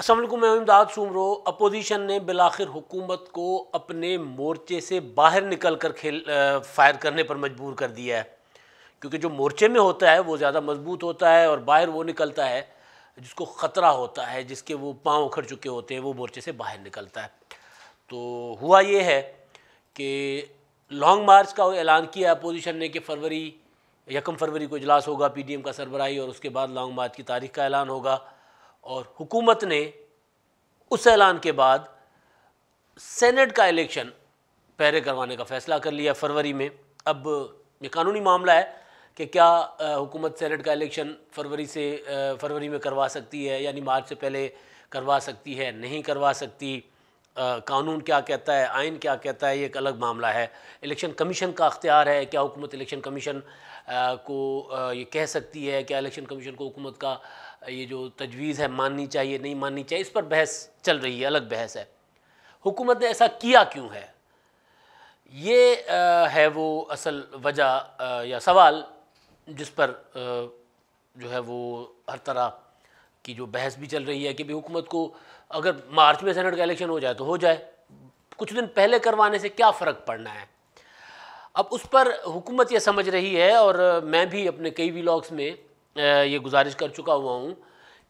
असलम इमदाद सूमरो अपोजिशन ने बिलाखिर हुकूमत को अपने मोर्चे से बाहर निकल कर खेल फायर करने पर मजबूर कर दिया है क्योंकि जो मोर्चे में होता है वो ज़्यादा मजबूत होता है और बाहर वो निकलता है जिसको ख़तरा होता है जिसके वो पाँव उखड़ चुके होते हैं वो मोर्चे से बाहर निकलता है तो हुआ ये है कि लॉन्ग मार्च का ऐलान किया अपोजिशन ने कि फरवरी यकम फरवरी को इजलास होगा पी डी एम का सरबराही और उसके बाद लॉन्ग मार्च की तारीख का ऐलान होगा और हुकूमत ने उस ऐलान के बाद सेनेट का इलेक्शन पहले करवाने का फैसला कर लिया फरवरी में अब ये कानूनी मामला है कि क्या हुकूमत सेनेट का इलेक्शन फरवरी से फरवरी में करवा सकती है यानी मार्च से पहले करवा सकती है नहीं करवा सकती आ, कानून क्या कहता है आइन क्या कहता है ये एक अलग मामला है इलेक्शन कमीशन का अख्तियार है क्या हुकूमत इलेक्शन कमीशन को आ, ये कह सकती है क्या इलेक्शन कमीशन को हुकूमत का ये जो तजवीज़ है माननी चाहिए नहीं माननी चाहिए इस पर बहस चल रही है अलग बहस है हुकूमत ने ऐसा किया क्यों है ये आ, है वो असल वजह या सवाल जिस पर आ, जो है वो हर तरह की जो बहस भी चल रही है कि भी हुकूमत को अगर मार्च में सेनेट का इलेक्शन हो जाए तो हो जाए कुछ दिन पहले करवाने से क्या फ़र्क पड़ना है अब उस पर हुकूमत ये समझ रही है और मैं भी अपने कई व्लॉग्स में ये गुजारिश कर चुका हुआ हूँ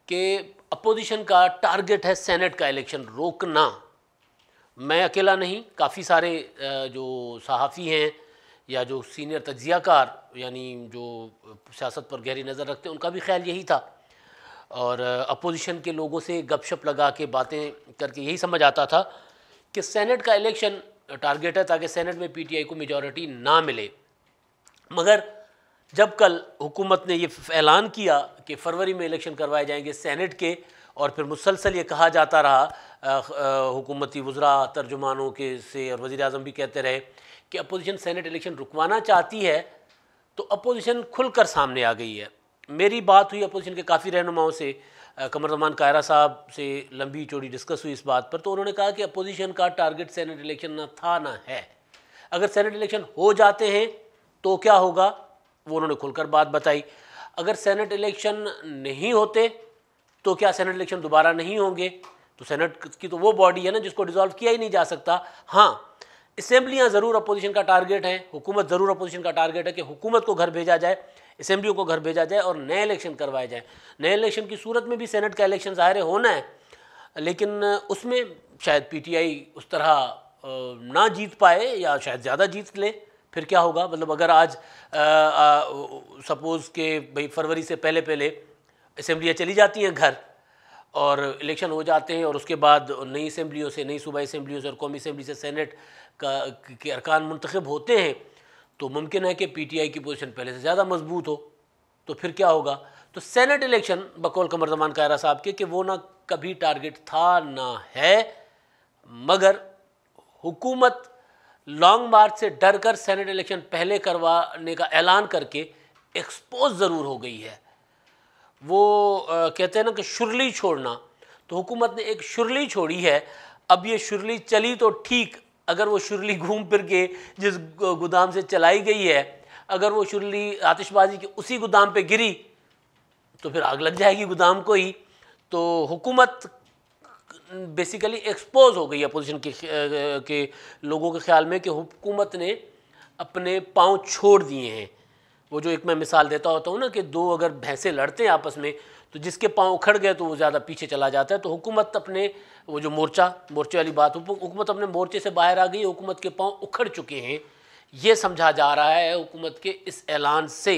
कि अपोजिशन का टारगेट है सेनेट का इलेक्शन रोकना मैं अकेला नहीं काफ़ी सारे जो सहाफ़ी हैं या जो सीनियर तजियाकार यानी जो सियासत पर गहरी नज़र रखते हैं उनका भी ख्याल यही था और अपोजिशन के लोगों से गपशप लगा के बातें करके यही समझ आता था कि सेनेट का इलेक्शन टारगेट है ताकि सेनेट में पीटीआई को मेजॉरिटी ना मिले मगर जब कल हुकूमत ने ये ऐलान किया कि फरवरी में इलेक्शन करवाए जाएंगे सेनेट के और फिर मुसलसल ये कहा जाता रहा हुकूमती वज़रा तर्जुमानों के से और वज़ी अजम भी कहते रहे कि अपोजिशन सेनेट इलेक्शन रुकवाना चाहती है तो अपोजिशन खुलकर सामने आ गई है मेरी बात हुई अपोजिशन के काफ़ी रहनुमाओं से कमर जमान कायरा साहब से लंबी चौड़ी डिस्कस हुई इस बात पर तो उन्होंने कहा कि अपोजिशन का टारगेट सेनेट इलेक्शन ना था ना है अगर सेनेट इलेक्शन हो जाते हैं तो क्या होगा वो उन्होंने खुलकर बात बताई अगर सेनेट इलेक्शन नहीं होते तो क्या सेनेट इलेक्शन दोबारा नहीं होंगे तो सेनेट की तो वो बॉडी है ना जिसको डिजॉल्व किया ही नहीं जा सकता हाँ असेंबलियाँ ज़रूर अपोजिशन का टारगेट हैं हुकूमत ज़रूर अपोजिशन का टारगेट है कि हुकूमत को घर भेजा जाए असेंबलियों को घर भेजा जाए और नए इलेक्शन करवाए जाए नए इलेक्शन की सूरत में भी सेनेट का इलेक्शन ज़ाहिर होना है लेकिन उसमें शायद पीटीआई उस तरह ना जीत पाए या शायद ज़्यादा जीत ले फिर क्या होगा मतलब अगर आज सपोज़ के भाई फरवरी से पहले पहले असम्बलियाँ चली जाती हैं घर और इलेक्शन हो जाते हैं और उसके बाद नई असम्बलियों से नई सूबाई असम्बलियों से और कौमी असम्बली से सैनट का के अरकान मंतखब होते हैं तो मुमकिन है कि पी टी आई की पोजीशन पहले से ज़्यादा मजबूत हो तो फिर क्या होगा तो सेनेट इलेक्शन बकौल कमर जमान कायरा साहब के कि वो ना कभी टारगेट था ना है मगर हुकूमत लॉन्ग मार्च से डरकर सेनेट इलेक्शन पहले करवाने का ऐलान करके एक्सपोज ज़रूर हो गई है वो आ, कहते हैं ना कि शुरली छोड़ना तो हुकूमत ने एक शुरली छोड़ी है अब ये शुरली चली तो ठीक अगर वो शुरली घूम फिर के जिस गोदाम से चलाई गई है अगर वो शुरली आतिशबाजी के उसी गोदाम पे गिरी तो फिर आग लग जाएगी गोदाम को ही तो हुकूमत बेसिकली एक्सपोज हो गई अपोजिशन के के लोगों के ख्याल में कि हुकूमत ने अपने पाँव छोड़ दिए हैं वो जो एक मैं मिसाल देता होता हूँ ना कि दो अगर भैंसे लड़ते हैं आपस में तो जिसके पाँव उखड़ गए तो वो ज़्यादा पीछे चला जाता है तो हुकूमत अपने वो जो मोर्चा मोर्चे वाली बात हुकूमत अपने मोर्चे से बाहर आ गई हुकूमत के पाँव उखड़ चुके हैं ये समझा जा रहा है हुकूमत के इस ऐलान से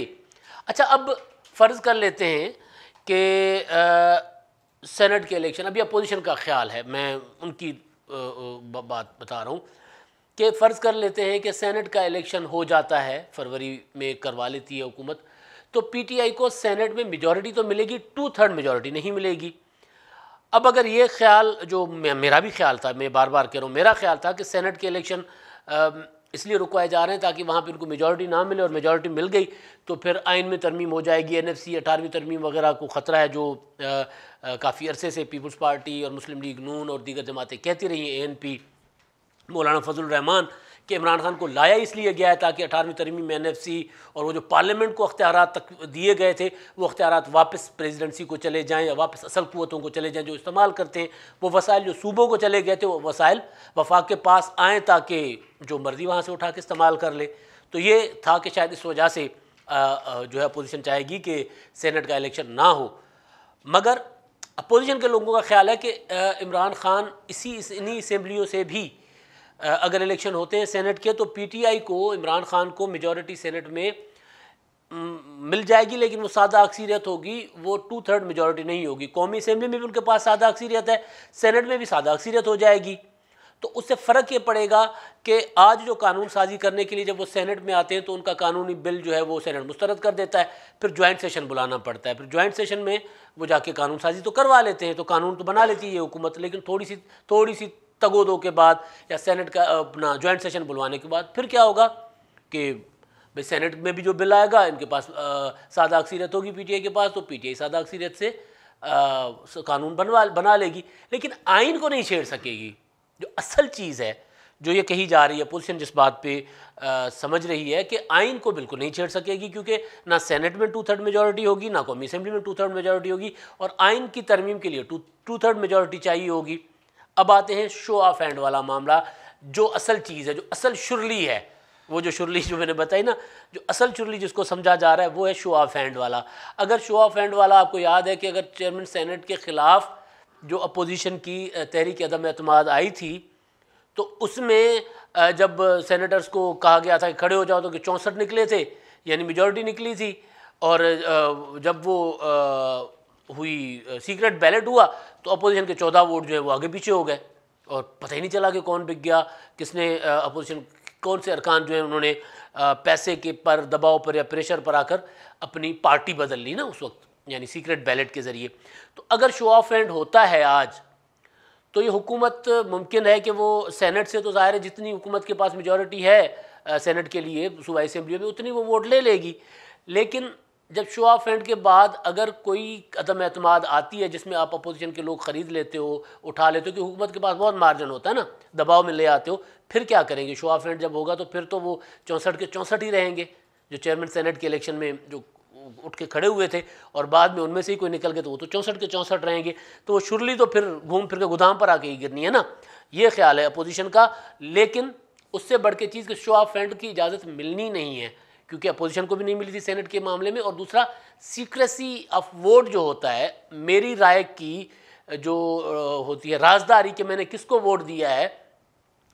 अच्छा अब फ़र्ज़ कर लेते हैं कि सेनेट के इलेक्शन अभी अपोजिशन का ख्याल है मैं उनकी बात बता रहा हूँ कि फ़र्ज़ कर लेते हैं कि सेनेट का इलेक्शन हो जाता है फरवरी में करवा लेती है हुकूमत तो पीटीआई को सेनेट में मेजॉरिटी तो मिलेगी टू थर्ड मेजॉरिटी नहीं मिलेगी अब अगर ये ख्याल जो मेरा भी ख्याल था मैं बार बार कह रहा हूँ मेरा ख्याल था कि सेनेट के इलेक्शन इसलिए रुकवाए जा रहे हैं ताकि वहाँ पर उनको मेजॉरिटी ना मिले और मेजॉरिटी मिल गई तो फिर आइन में तरमीम हो जाएगी एन एफ सी अठारहवीं तरमीम वगैरह को ख़तरा है जो काफ़ी अरसे से पीपल्स पार्टी और मुस्लिम लीग नून और दीगर जमातें कहती रही हैं ए एन पी मौलाना फजलरहमान रहमान कि इमरान खान को लाया इसलिए गया है ताकि अठारहवीं में एन एफ सी और वो जो पार्लियामेंट को अख्तियार तक दिए गए थे वो अख्तियार वापस प्रेजिडेंसी को चले जाएँ या वापस असल क़वतों को चले जाएँ जो इस्तेमाल करते हैं वो वसाइल जो सूबों को चले गए थे वो वसाइल वफाक के पास आएँ ताकि जो मर्ज़ी वहाँ से उठा के इस्तेमाल कर ले तो ये था कि शायद इस वजह से जो है अपोजिशन चाहेगी कि सेनेट का इलेक्शन ना हो मगर अपोजिशन के लोगों का ख्याल है कि इमरान खान इसी इन्हीं असम्बलियों से भी अगर इलेक्शन होते हैं सेनेट के तो पीटीआई को इमरान खान को मेजॉरिटी सेनेट में मिल जाएगी लेकिन वो सादा अक्सरियत होगी वो टू थर्ड मेजॉरिटी नहीं होगी कौमी असम्बली में भी उनके पास सादा अक्सरियत है सेनेट में भी सादा अक्सरियत हो जाएगी तो उससे फ़र्क ये पड़ेगा कि आज जो कानून साजी करने के लिए जब वो सेनेट में आते हैं तो उनका कानूनी बिल जो है वो सेनेट मुस्तरद कर देता है फिर जॉइंट सेशन बुलाना पड़ता है फिर जॉइंट सेशन में वो जाके कानून साजी तो करवा लेते हैं तो कानून तो बना लेती है ये हुकूमत लेकिन थोड़ी सी थोड़ी सी तगोदों के बाद या सेनेट का अपना ज्वाइंट सेशन बुलवाने के बाद फिर क्या होगा कि भाई सेनेट में भी जो बिल आएगा इनके पास सादा अक्सरियत होगी आई के पास तो पी आई सादा अक्सरियत से आ, कानून बनवा बना लेगी लेकिन आइन को नहीं छेड़ सकेगी जो असल चीज़ है जो ये कही जा रही है पोजिशन जिस बात पे आ, समझ रही है कि आइन को बिल्कुल नहीं छेड़ सकेगी क्योंकि ना सेनेट में टू थर्ड मेजोरिटी होगी ना कौमी असम्बली में टू थर्ड मेजोरिटी होगी और आइन की तरमीम के लिए टू टू थर्ड मेजोरिटी चाहिए होगी अब आते हैं शो ऑफ हैंड वाला मामला जो असल चीज़ है जो असल शुरली है वो जो शुरली जो मैंने बताई ना जो असल शुरली जिसको समझा जा रहा है वो है शो ऑफ हैंड वाला अगर शो ऑफ हैंड वाला आपको याद है कि अगर चेयरमैन सेनेट के ख़िलाफ़ जो अपोजिशन की तहरीक अदम अतमाद आई थी तो उसमें जब सेनेटर्स को कहा गया था कि खड़े हो जाओ तो कि चौंसठ निकले थे यानी मेजॉरिटी निकली थी और जब वो हुई सीक्रेट बैलेट हुआ तो अपोजिशन के चौदह वोट जो है वो आगे पीछे हो गए और पता ही नहीं चला कि कौन बिक गया किसने अपोजिशन कौन से अरकान जो है उन्होंने पैसे के पर दबाव पर या प्रेशर पर आकर अपनी पार्टी बदल ली ना उस वक्त यानी सीक्रेट बैलेट के ज़रिए तो अगर शो ऑफ हैंड होता है आज तो ये हुकूमत मुमकिन है कि वो सेनेट से तो ज़ाहिर है जितनी हुकूमत के पास मेजॉरिटी है सेनेट के लिए सूबाई असम्बली में उतनी वो वोट ले लेगी लेकिन जब शो ऑफ हैंड के बाद अगर कोई अदम अतमाद आती है जिसमें आप अपोजिशन के लोग ख़रीद लेते हो उठा लेते हो कि हुकूमत के पास बहुत मार्जिन होता है ना दबाव में ले आते हो फिर क्या करेंगे शो ऑफ हैंड जब होगा तो फिर तो वो चौंसठ के चौंसठ ही रहेंगे जो चेयरमैन सेनेट के इलेक्शन में जो उठ के खड़े हुए थे और बाद में उनमें से ही कोई निकल गए तो वो तो चौंसठ के चौंसठ रहेंगे तो वो शुरली तो फिर घूम फिर के गोदाम पर आके ही गिरनी है ना ये ख्याल है अपोजिशन का लेकिन उससे बढ़ के चीज़ के शो ऑफ फ्रेंड की इजाज़त मिलनी नहीं है क्योंकि अपोजिशन को भी नहीं मिली थी सेनेट के मामले में और दूसरा सीक्रेसी ऑफ वोट जो होता है मेरी राय की जो होती है राजदारी के मैंने किसको वोट दिया है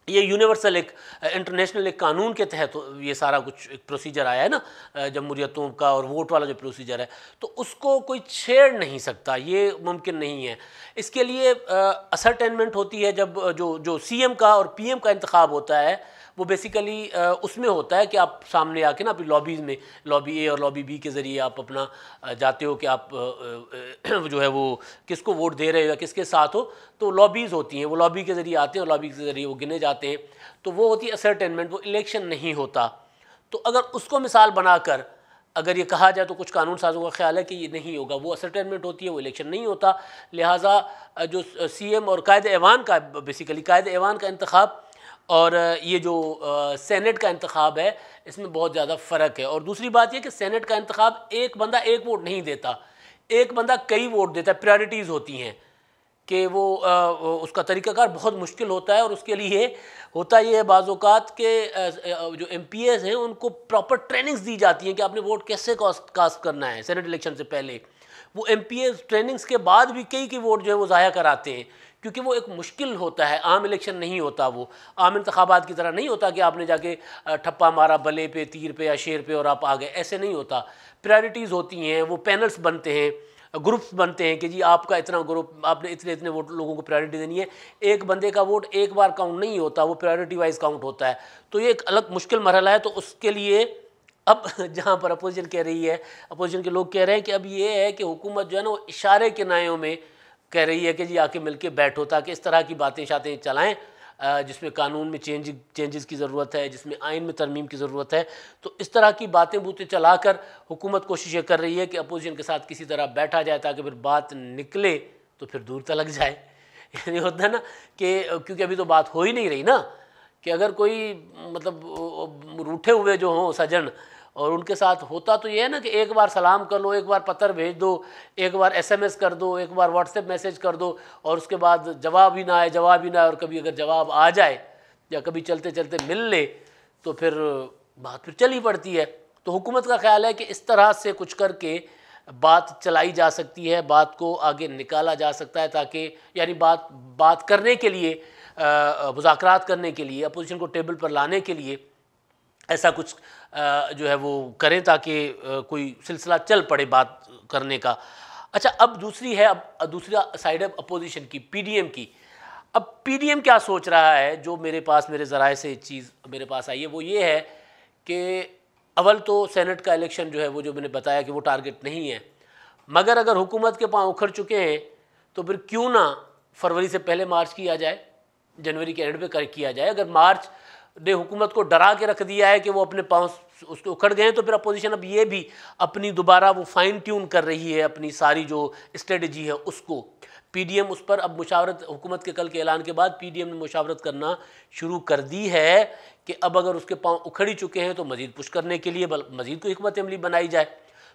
ये यूनिवर्सल एक इंटरनेशनल एक कानून के तहत तो ये सारा कुछ एक प्रोसीजर आया है ना जमहूरियतों का और वोट वाला जो प्रोसीजर है तो उसको कोई छेड़ नहीं सकता ये मुमकिन नहीं है इसके लिए असरटेनमेंट होती है जब जो जो सीएम का और पीएम का इंतखब होता है वो बेसिकली उसमें होता है कि आप सामने आके ना अपनी लॉबीज़ में लॉबी ए और लॉबी बी के ज़रिए आप अपना जाते हो कि आप जो है वो किसको वोट दे रहे हो या किसके साथ हो तो लॉबीज़ होती हैं वो लॉबी के ज़रिए आते हैं और लॉबी के ज़रिए वो गिने जाते हैं तो वो होती है असरटेनमेंट वो इलेक्शन नहीं होता तो अगर उसको मिसाल बनाकर अगर ये कहा जाए तो कुछ कानून साजों का ख्याल है कि ये नहीं होगा वो असरटेनमेंट होती है वो इलेक्शन नहीं होता लिहाजा जो सी एम और कायद ऐवान का बेसिकली कायद ऐवान का इंतखब और ये जो सेनेट का इंतखब है इसमें बहुत ज़्यादा फ़र्क है और दूसरी बात यह कि सेनेट का इंतखब एक बंदा एक वोट नहीं देता एक बंदा कई वोट देता है प्रायोरिटीज़ होती हैं कि वो आ, उसका तरीक़ाकार बहुत मुश्किल होता है और उसके लिए होता ये है बाज़ात के जो एम पी एस हैं उनको प्रॉपर ट्रेनिंग्स दी जाती हैं कि आपने वोट कैसे कास्ट कास्ट करना है सेनेट इलेक्शन से पहले वो एम पी एस ट्रेनिंग्स के बाद भी कई की वोट जो है वो ज़ाया कराते हैं क्योंकि वो एक मुश्किल होता है आम इलेक्शन नहीं होता वो आम इंतबात की तरह नहीं होता कि आपने जाके ठप्पा मारा बले पे तीर पे या शेर पे और आप आ गए ऐसे नहीं होता प्रायोरिटीज़ होती हैं वो पैनल्स बनते हैं ग्रुप्स बनते हैं कि जी आपका इतना ग्रुप आपने इतने इतने वोट लोगों को प्रायोरिटी देनी है एक बंदे का वोट एक बार काउंट नहीं होता वो प्रायोरिटी वाइज काउंट होता है तो ये एक अलग मुश्किल मरहला है तो उसके लिए अब जहाँ पर अपोजिशन कह रही है अपोजिशन के लोग कह रहे हैं कि अब ये है कि हुकूमत जो है ना वो इशारे के नायों में कह रही है कि जी आके मिल के बैठो ताकि इस तरह की बातें शातें चलाएं जिसमें कानून में चेंज चेंजेस की ज़रूरत है जिसमें आइन में तरमीम की ज़रूरत है तो इस तरह की बातें बूतें चला कर हुकूमत ये कर रही है कि अपोजिशन के साथ किसी तरह बैठा जाए ताकि फिर बात निकले तो फिर दूर तक लग जाए यानी होता है ना कि क्योंकि अभी तो बात हो ही नहीं रही ना कि अगर कोई मतलब रूठे हुए जो हों सजन और उनके साथ होता तो ये है ना कि एक बार सलाम कर लो एक बार पत्र भेज दो एक बार एसएमएस कर दो एक बार व्हाट्सएप मैसेज कर दो और उसके बाद जवाब ही ना आए जवाब ही ना आए और कभी अगर जवाब आ जाए या कभी चलते चलते मिल ले तो फिर बात फिर तो चली पड़ती है तो हुकूमत का ख्याल है कि इस तरह से कुछ करके बात चलाई जा सकती है बात को आगे निकाला जा सकता है ताकि यानी बात बात करने के लिए मुजाकर करने के लिए अपोजिशन को टेबल पर लाने के लिए ऐसा कुछ जो है वो करें ताकि कोई सिलसिला चल पड़े बात करने का अच्छा अब दूसरी है अब दूसरा साइड है अपोजिशन की पीडीएम की अब पीडीएम क्या सोच रहा है जो मेरे पास मेरे ज़राए से चीज़ मेरे पास आई है वो ये है कि अवल तो सेनेट का इलेक्शन जो है वो जो मैंने बताया कि वो टारगेट नहीं है मगर अगर हुकूमत के पाँव उखड़ चुके हैं तो फिर क्यों ना फरवरी से पहले मार्च किया जाए जनवरी के एंड पे कर किया जाए अगर मार्च ने हुकूमत को डरा के रख दिया है कि वो अपने पाँव उसके उखड़ गए हैं तो फिर अपोजिशन अब ये भी अपनी दोबारा वो फाइन ट्यून कर रही है अपनी सारी जो स्ट्रेटजी है उसको पीडीएम उस पर अब मुशावरत हुकूमत के कल के ऐलान के बाद पीडीएम ने मुशावरत करना शुरू कर दी है कि अब अगर उसके पाँव उखड़ ही चुके हैं तो मजीद पुश करने के लिए मजीद को हमत अमली बनाई जाए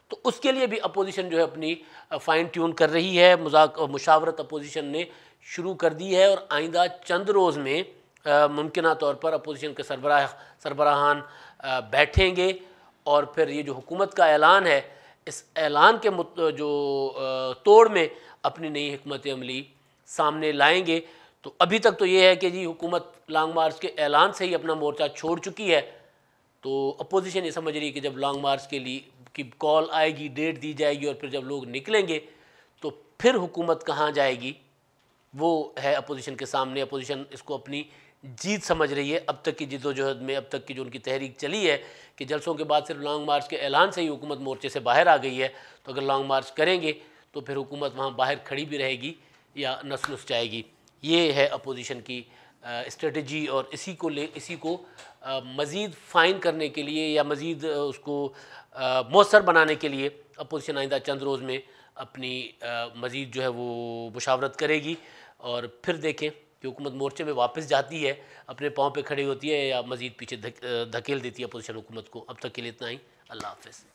तो उसके लिए भी अपोजिशन जो है अपनी फाइन ट्यून कर रही है मुशावरत अपोजिशन ने शुरू कर दी है और आइंदा चंद रोज़ में मुमकिन तौर पर अपोजिशन के सरबराह सरबराहान बैठेंगे और फिर ये जो हुकूमत का ऐलान है इस ऐलान के जो तोड़ में अपनी नई हमत अमली सामने लाएंगे तो अभी तक तो ये है कि जी हुकूमत लॉन्ग मार्च के ऐलान से ही अपना मोर्चा छोड़ चुकी है तो अपोजिशन ये समझ रही है कि जब लॉन्ग मार्च के लिए की कॉल आएगी डेट दी जाएगी और फिर जब लोग निकलेंगे तो फिर हुकूमत कहाँ जाएगी वो है अपोजिशन के सामने अपोजिशन इसको अपनी जीत समझ रही है अब तक की जिदोजहद में अब तक की जो उनकी तहरीक चली है कि जलसों के बाद सिर्फ लॉन्ग मार्च के ऐलान से ही हुकूमत मोर्चे से बाहर आ गई है तो अगर लॉन्ग मार्च करेंगे तो फिर हुकूमत वहाँ बाहर खड़ी भी रहेगी या नस नस जाएगी ये है अपोजिशन की स्ट्रेटजी और इसी को ले इसी को मज़ीद फ़ाइन करने के लिए या मज़ीद उसको मौसर बनाने के लिए अपोजिशन आइंदा चंद रोज़ में अपनी मज़ीद जो है वो मुशावरत करेगी और फिर देखें कि हुकूमत मोर्चे में वापस जाती है अपने पाँव पे खड़ी होती है या मज़ीद पीछे धकेल देती है अपोजिशन हुकूमत को अब तक के लिए इतना ही अल्लाह हाफिज़